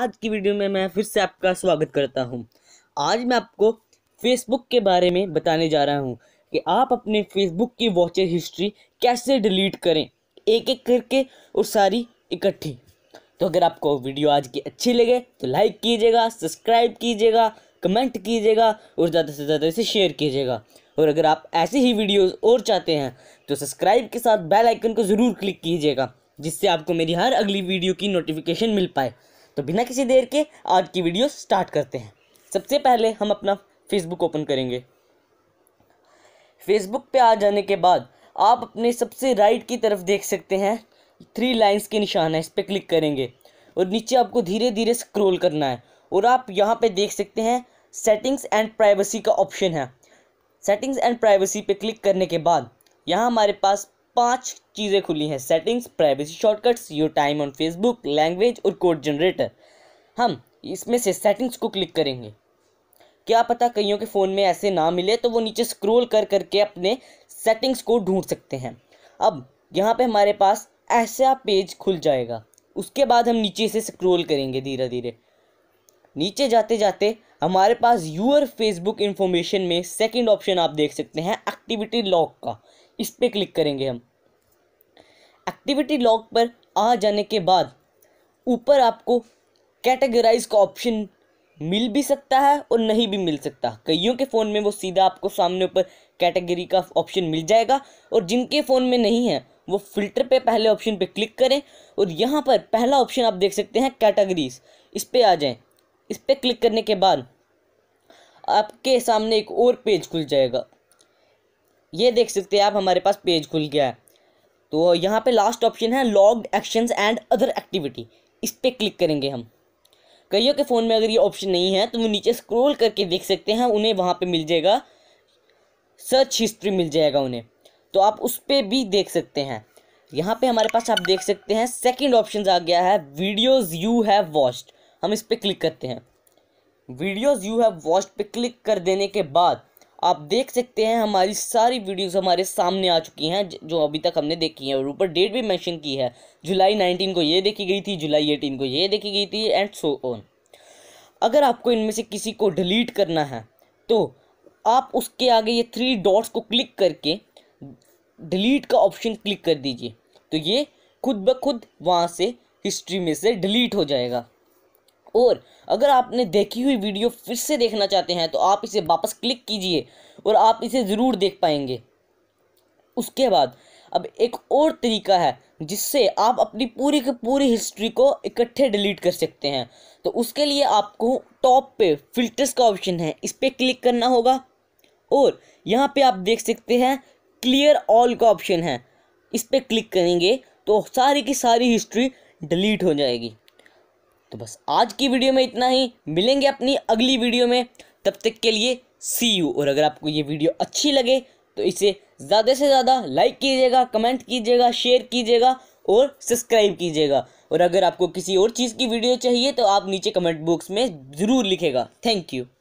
आज की वीडियो में मैं फिर से आपका स्वागत करता हूं आज मैं आपको फेसबुक के बारे में बताने जा रहा हूं कि आप अपने फेसबुक की वॉचर हिस्ट्री कैसे डिलीट करें एक एक करके और सारी इकट्ठी तो अगर आपको वीडियो आज की अच्छी लगे तो लाइक कीजिएगा सब्सक्राइब कीजिएगा कमेंट कीजिएगा और ज़्यादा से ज़्यादा इसे शेयर कीजिएगा और अगर आप ऐसे ही वीडियोस और चाहते हैं तो सब्सक्राइब के साथ बेल आइकन को ज़रूर क्लिक कीजिएगा जिससे आपको मेरी हर अगली वीडियो की नोटिफिकेशन मिल पाए तो बिना किसी देर के आज की वीडियो स्टार्ट करते हैं सबसे पहले हम अपना फेसबुक ओपन करेंगे फेसबुक पे आ जाने के बाद आप अपने सबसे राइट की तरफ देख सकते हैं थ्री लाइंस के निशान है इस पर क्लिक करेंगे और नीचे आपको धीरे धीरे स्क्रोल करना है और आप यहाँ पे देख सकते हैं सेटिंग्स एंड प्राइवेसी का ऑप्शन है सेटिंग्स एंड प्राइवेसी पे क्लिक करने के बाद यहाँ हमारे पास पांच चीज़ें खुली हैं settings privacy shortcuts your time on Facebook language और कोड जनरेटर हम इसमें से सेटिंग्स को क्लिक करेंगे क्या पता कईयों के फ़ोन में ऐसे ना मिले तो वो नीचे स्क्रॉल कर करके अपने सेटिंग्स को ढूंढ सकते हैं अब यहाँ पे हमारे पास ऐसा पेज खुल जाएगा उसके बाद हम नीचे से स्क्रॉल करेंगे धीरे धीरे नीचे जाते जाते हमारे पास यूअर फेसबुक इन्फॉर्मेशन में सेकंड ऑप्शन आप देख सकते हैं एक्टिविटी लॉक का इस पर क्लिक करेंगे हम एक्टिविटी लॉग पर आ जाने के बाद ऊपर आपको कैटेगराइज का ऑप्शन मिल भी सकता है और नहीं भी मिल सकता कईयों के फ़ोन में वो सीधा आपको सामने ऊपर कैटेगरी का ऑप्शन मिल जाएगा और जिनके फ़ोन में नहीं है वो फिल्टर पे पहले ऑप्शन पे क्लिक करें और यहाँ पर पहला ऑप्शन आप देख सकते हैं कैटेगरीज इस पर आ जाएं इस पर क्लिक करने के बाद आपके सामने एक और पेज खुल जाएगा ये देख सकते हैं आप हमारे पास पेज खुल गया है तो यहाँ पे लास्ट ऑप्शन है logged actions and other activity इस पर क्लिक करेंगे हम कईयों के फ़ोन में अगर ये ऑप्शन नहीं है तो वो नीचे स्क्रॉल करके देख सकते हैं उन्हें वहाँ पे मिल जाएगा सर्च हिस्ट्री मिल जाएगा उन्हें तो आप उस पर भी देख सकते हैं यहाँ पे हमारे पास आप देख सकते हैं सेकंड ऑप्शन आ गया है वीडियोस यू हैव वॉच्ड हम इस पर क्लिक करते हैं वीडियोस यू हैव वॉच्ड पे क्लिक कर देने के बाद आप देख सकते हैं हमारी सारी वीडियोस हमारे सामने आ चुकी हैं जो अभी तक हमने देखी हैं और ऊपर डेट भी मेंशन की है जुलाई 19 को ये देखी गई थी जुलाई 18 को ये देखी गई थी एंड सो ऑन अगर आपको इनमें से किसी को डिलीट करना है तो आप उसके आगे ये थ्री डॉट्स को क्लिक करके डिलीट का ऑप्शन क्लिक कर दीजिए तो ये खुद ब खुद वहाँ से हिस्ट्री में से डिलीट हो जाएगा और अगर आपने देखी हुई वीडियो फिर से देखना चाहते हैं तो आप इसे वापस क्लिक कीजिए और आप इसे ज़रूर देख पाएंगे उसके बाद अब एक और तरीका है जिससे आप अपनी पूरी की पूरी हिस्ट्री को इकट्ठे डिलीट कर सकते हैं तो उसके लिए आपको टॉप पे फिल्टर्स का ऑप्शन है इस पर क्लिक करना होगा और यहाँ पे आप देख सकते हैं क्लियर ऑल का ऑप्शन है इस पर क्लिक करेंगे तो सारी की सारी हिस्ट्री डिलीट हो जाएगी तो बस आज की वीडियो में इतना ही मिलेंगे अपनी अगली वीडियो में तब तक के लिए सी यू और अगर आपको ये वीडियो अच्छी लगे तो इसे ज़्यादा से ज़्यादा लाइक कीजिएगा कमेंट कीजिएगा शेयर कीजिएगा और सब्सक्राइब कीजिएगा और अगर आपको किसी और चीज़ की वीडियो चाहिए तो आप नीचे कमेंट बॉक्स में ज़रूर लिखेगा थैंक यू